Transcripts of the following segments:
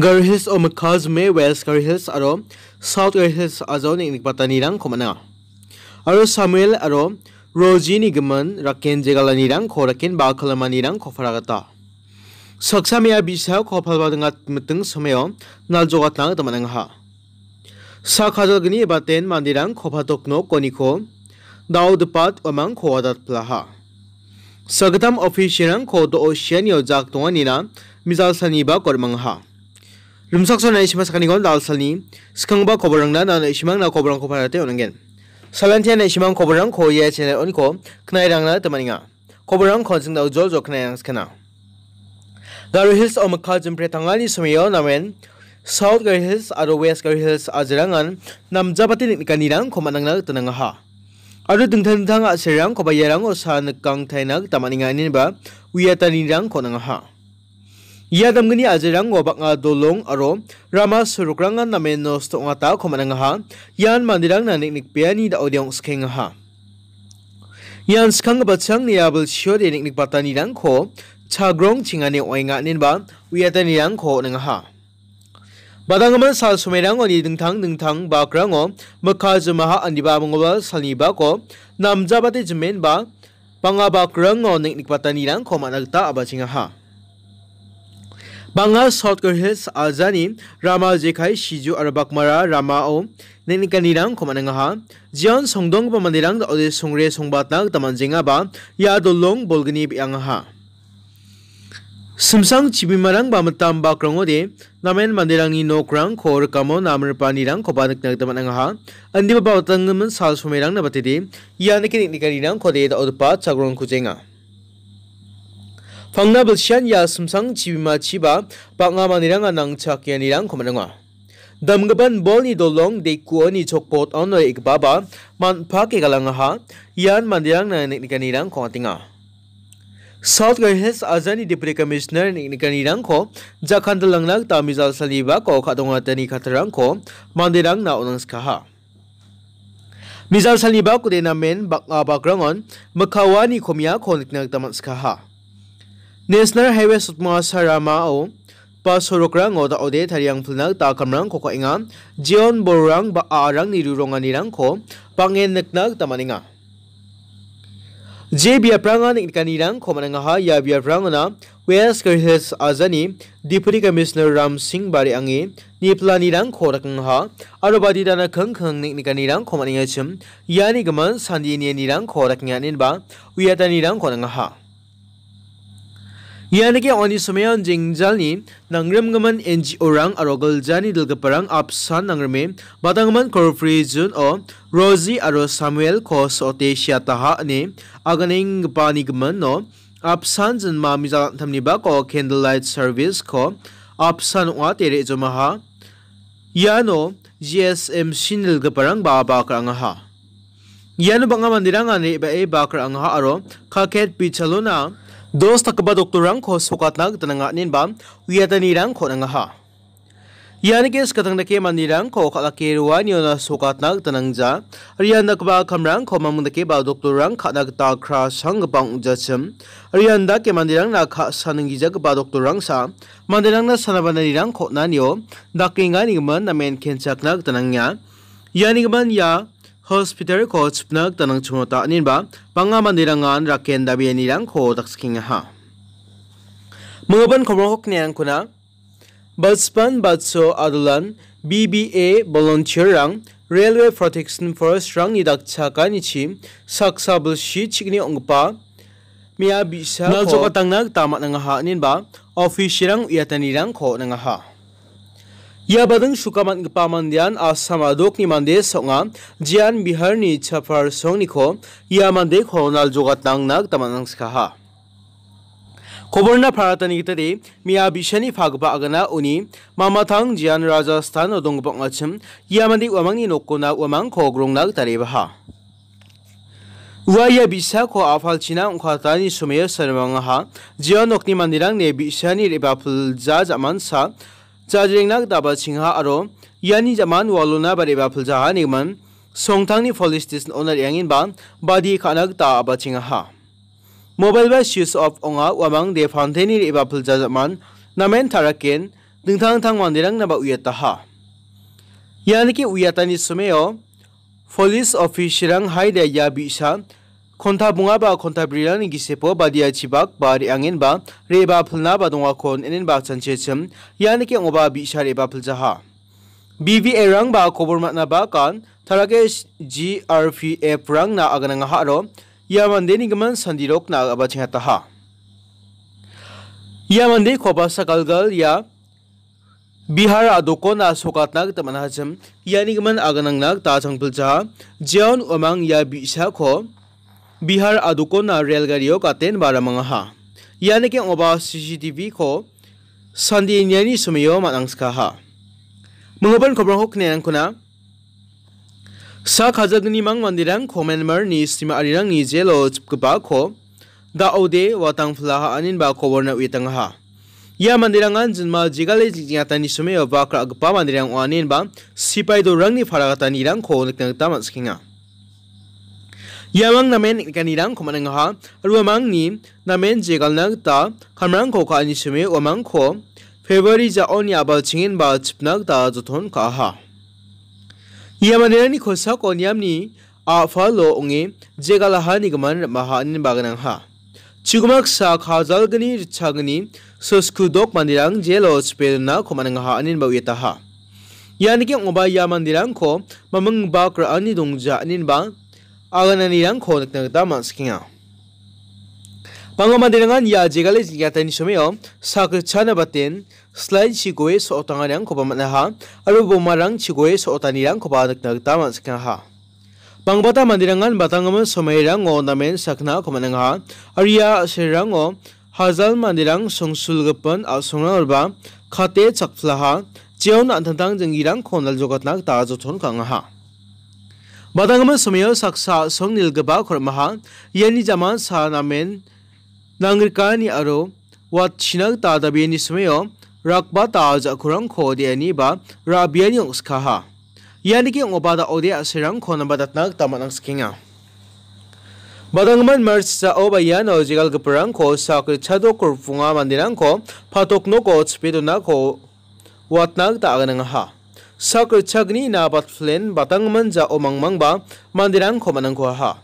Gar Hills o Makaz me West Gar Hills aro South Gar Hills azo ning nik patani rang komana. Aro Samuel aro Roji ni geman raken jegalani rang ko raken ba khalamani rang ko faragata. Saksa mea bisao ko phalba dengat mitung someo nal jogat nang tamanang ha. Sa khajal gni baten mandirang ko phatokno koniko Daud pat amang ko adat plaha. Sagatam official ko do ocean yo jak tonganina mizal saniba kormang ha. rimsakso na ishima sakanigol dal salni skangba koborang na na ishimang na koborang ko parate onangen salantia na ishimang koborang ko ye chene oniko knai rang na tamaninga koborang ko jing dau jol jo knai rang skana garo hills o makha jimpre tangani sumiyo namen south garo hills aro west garo hills ajirangan namjabati nikanirang komanang na tananga ha aro dingtang dingtang asirang kobayarang o sa nakang thainak tamaninga ninba uyatani rang konanga ha Yadam gini rang wabak nga dolong aro Rama surukrang namen nos to ngata ta komanang ha Yan mandirang nik nikpia ni da odiang skeng ha Yan skang batang ni abel shio de nik ni rang ko Chagrong chingane oinga ninba wiyata rang ko nang ha ngaman sal sumerang oni dengtang dengtang bakrang o ba ba mongoba ba ko Namjabate jumen ba Pangabak rang o nik nikpata rang ko managta abachinga ha Banga Southgar Hills Azani Rama Jekai Shiju Arabakmara Rama O Nenikanirang Komanangaha Jian Songdong Pamandirang Ode Songre Songbatnag Tamanjingaba Yadolong Bolgani Biangaha Sumsang Chibimarang Bamatam Bakrangode Namen Mandirangi Nokrang Kor Kamo Namr Panirang Kobanak Nagtamanangaha Andiba Batangaman Salsumerang Nabatidi Yanikin Nikarirang Kode Odpa Chagron Kujenga Fangnabel shan ya sum sang sumsang chibima chiba rang anang chakyanirang Dam gaban bol ni dolong de kuoni chokpot ono man pake galang aha yan mandirang na niknikanirang tinga. South Gaines Azani Deputy Commissioner rang ko ta misal saliba ko kadongatani katarang ko mandirang na onang skaha. Mizal saliba bak bakra bakrangon makawani komya koniknak tamat skaha. National Highway Sotma Sarama O Pa Sorokrang Oda Ode Thariang Phulnak Ta Kamrang Koko Inga Jion Borang Ba Arang Nirurong Anirang Ko Pangen Naknak Tamaninga जे बियाप्रांगा निकानिरांग खमानांगाहा या बियाप्रांगना West Hills आजानी deputy commissioner Ram Singh बारे आंगे निप्लानिरांग खरकंहा आरो बादिदाना खंग खंग निकानिरांग खमानिंगाचम यानि गमन सान्दीनियानिरांग खरकंगानिनबा उयातानिरांग खनांगाहा यानी यानि समय जिंगजाल सुमेयन जिंगजालनि नंग्रमगमन एनजीओ रंग और गलजा दिलगपरंग अपसान नंग्रमे बातंगमन कॉर्पोरेशन ओ रोजी और सामुएल कोस ओतेशियाताहा ने अगनिंग पानिगमन नो अपसान जन्मा मिजाल को केंडल लाइट सर्विस को अपसान वहा तेरे जमहा यानो जीएसएम सिनल गपरंग बाबा करंगहा यानो बंगा मंदिरांगा ने बे बाकर अंगहा और खाखेट पीछलोना ดอสตักบัดดอกตัวรังโคสุกัดนักตั้งอนินบามวิยาตันีรังโคนังหายานิกิสกัตังนักเกมันนีรังโคขลักเกลวานิโอนาสุกัดนักตนังจ้าเรียนนักบาคัมรังโคมามุนเกบัดดอกตัวรังขานักตาคราสังบังจัชมเรียนดักเกมันนีรังนักขาสันงิจักบัดดอกตัวรังซามันนีรังนักสันบันนีรังโคนันโยดักเก่งงานิกมันนั้นเป็นเคนจักนักตั้งยายานิกมันยา hospital ko chupnak tanang chumota anin ba panga mandirangan raken dabi anirang ko taksking ha mengaban khomro hok niang kuna baspan batso adulan BBA volunteer rang Railway Protection Force rang nidakchaka nichi saksa shi chigni ongpa mia bisa nal jokatang nak tamat nang anin ba office rang uyatanirang nang ha Yabadang sukamat pamandian asam adok ni mande songa jian bihar ni chapar song niko yamande khonal jogat nang nag tamanang skaha. Koborna paratani kitari miya bishani phagba agana uni mamathang jian Rajasthan odongpa ngachim yamande wamang ni nokona wamang khogrong nag taribaha. Uaya bisa ko afal china ungkhatani sumeya sarmangaha jian nokni mandirang ne bisani ribapul jaj aman sa चाजरेंगनाक दाबा सिंह आरो यानि जामान वालुना बारिबा फुलजाहा निगमन संथांनि police owner यांगिनबा बादि खानाक ता आबा सिंहा mobile बा switch off ओङा वामांग दे फान्थेनि एबा फुलजाजामान नामेन थाराकेन दुंथां थां वान्देरां नाबा उयाताहा यानि कि उयातानि सुमेयो पुलिस ऑफिसरंग हाइदे या बिसा खोथा बुआबा खोथा ब्रीरा गिसेपो बदिया छिबाक बार अंगेनबा रेबा फुलना बदवा खोन एनबा चनचे छम यानि के ओबा बिशा रेबा फुलजाहा बीवी एरंग बा खबर मतनाबा कान थराके जी आर पी एफ रंग ना अगनंगा हारो यामंदे निगमन संदिरोक ना अबा छताहा यामंदे खोबा सकलगल या बिहार आदोको ना सोकातनाग तमनाजम यानिगमन अगनंगनाग ताजंगपुलजा जियन उमंग या बिशा खो bihar adukona railgariyo katen baramangaha yaneke oba cctv ko sandi nyani sumiyo manangskaha mengoban kobrang kneang kuna sa ni mang mandirang mar ni sima arirang ni jelo chupkba ko da ode watang flaha anin ba koborna ha. ya jin ma jigale jigyatani sumeyo bakra agpa mandirang anin ba sipai do rangni ni rang ko niknang tamat kinga Yawang namen ikanirang kumanang ha, ruamang ni namen jegalnak ta kamrang ko ka anisume omang ko February ja on ya ba chingin ba chipnak ta jothon ka ha. Yamanirani kosa ko ni a falo onge jegalaha nigaman mahanin baganang ha. Chigumak sa khazalgani chagani soskudok mandirang jelo chpelna kumanang ha anin ba uyeta ha. Yaniki ngoba ya mandirang ko mamang ba kraani dongja anin ba 아가나니랑 코넥트다 마스킹아 방어마디랑한 야지갈레 지가타니 소메요 사크차나 바텐 슬라이 시고에 소탕아랑 코바마나하 아루보마랑 치고에 소타니랑 코바넥다 마스킹아 방바타 만디랑한 바탕음은 소메이랑 오나멘 사크나 코마낭하 아리아 세랑오 하잘 만디랑 송술급번 아송랑얼바 카테 착플라하 지온 안탄당 정기랑 코날조가트나 다조톤 강하 बदांगम समय साक्षा song निलगबा खरमहा यानी जमा सानामेन नांगरिकानी आरो वातसिनक तादाबियानि समय रकबा ताज अखुरंग खोदियानि बा राबियानि उसखाहा यानी कि ओबादा ओदे असरंग खोनबा दतनक तमनंग स्किंगा बदंगमन मर्चा ओ बयान ओ जिगल गपरंग को साक छदो कुरफुंगा मंदिरंग को फातोकनो को छपेदुना को sakrchagni na batflen batangman ja omangmang ba mandirang komanangko ha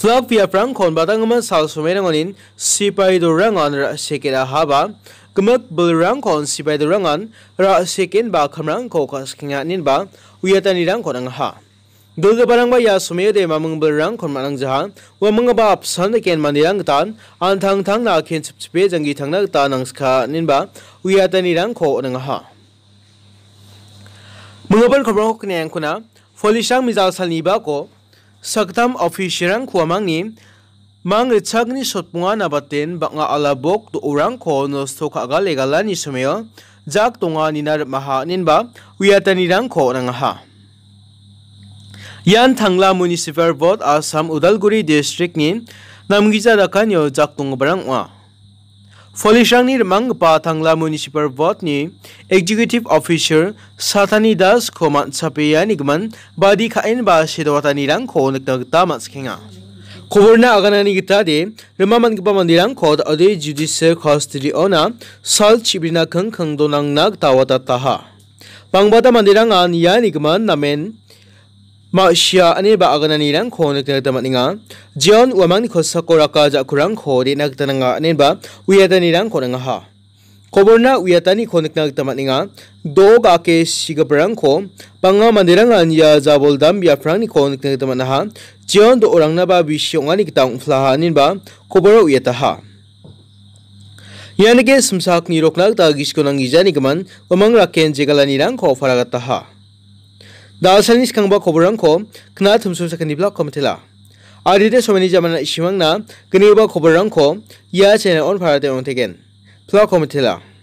Flag piaprang kon batangman sal sumerangonin sipai durangon ra sekera ha ba gemak bulrang kon sipai durangon ra seken ba kamrang ko kaskinga nin ba uyatani rang kon ang ha Dulga barang ba ya sumeyo de mamang bulrang kon manang jaha wa mga ba apsan ken mandirang tan antang tang na ken chipchipe jangi thangna ta nangska nin ba uyatani rang ko nang ha Mengoban khabar ko kene ang kuna Folishang mizal salniba ko Sakdam officialang kuamang ni mang rechagni shotpunga nabaten banga alabok do orang ko nosto kaga legala ni sumeo jak tonga ninar maha ninba wiatani rang ko nangaha yan thangla municipal board assam udalguri district ni namgija dakanyo jak tonga barang wa फलिशांग फलिस्रांनि रोमांगपा थांला municipal वार्डनि executive officer साथानि दास खोमान सापेया निगमन बादि खाइन बा सेदवातानि खो नोगदा मासखेङा खबरना आगानानि गिता दे रोमामान गपा मंदिरां खद अदे जुडिशियल कस्टडी ओना साल चिब्रिना खंग खं दोनांग नाग तावाता ताहा बांगबाता मंदिरां आन या निगमन नामेन ma shia a n e ba agana ni lang khon ek ta maninga jion wamang ni khosa koraka ja kurang k h o d i nak tananga a n e ba uyata ni lang khonanga ha koborna uyata ni khon ek nak ta maninga do ga ke sigabrang h ko b a n g a mandiranga n ya z a b o l dam ya prang ni khon ek nak ta manaha jion do orang na ba b i s h i o n g a ni kitang flaha a n e ba kobora uyata ha ni k rok n a ी के समसाक ko nang ा i ja ni ka man wa mang rak उ म ं je ख a la ni ल a n g k ं ग खौफरा गता ha. Da asalni sikang ba koborang ko kena tumsu sakandi blog komitela. Adite somani jamana ishimang na kini ba koborang ko ya channel on parate on tegen. Blog komitela.